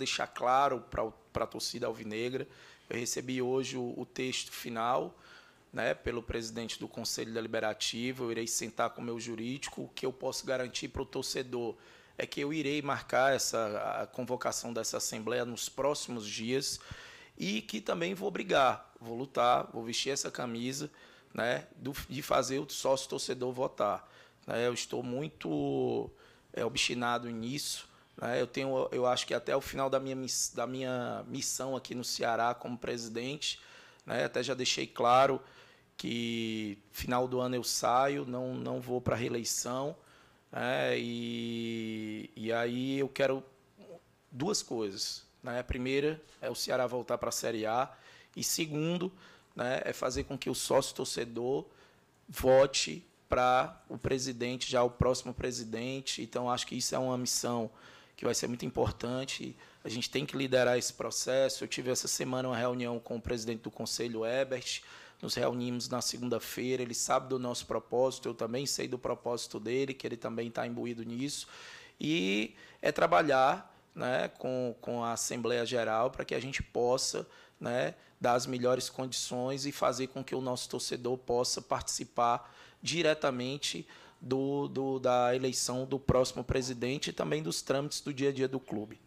deixar claro para a torcida alvinegra. Eu recebi hoje o, o texto final né, pelo presidente do Conselho Deliberativo. Eu irei sentar com o meu jurídico. O que eu posso garantir para o torcedor é que eu irei marcar essa, a convocação dessa Assembleia nos próximos dias e que também vou brigar, vou lutar, vou vestir essa camisa né, do, de fazer o sócio torcedor votar. Né, eu estou muito é, obstinado nisso. Né? Eu tenho, eu acho que até o final da minha, da minha missão aqui no Ceará como presidente, né? até já deixei claro que final do ano eu saio, não, não vou para reeleição. Né? E, e aí eu quero duas coisas. Né? A primeira é o Ceará voltar para a Série A. E segundo, né, é fazer com que o sócio torcedor vote para o presidente, já o próximo presidente. Então, acho que isso é uma missão que vai ser muito importante. A gente tem que liderar esse processo. Eu tive essa semana uma reunião com o presidente do conselho, Ebert. Nos reunimos na segunda-feira. Ele sabe do nosso propósito, eu também sei do propósito dele, que ele também está imbuído nisso. E é trabalhar né, com, com a Assembleia Geral para que a gente possa né, dar as melhores condições e fazer com que o nosso torcedor possa participar diretamente do, do, da eleição do próximo presidente e também dos trâmites do dia a dia do clube.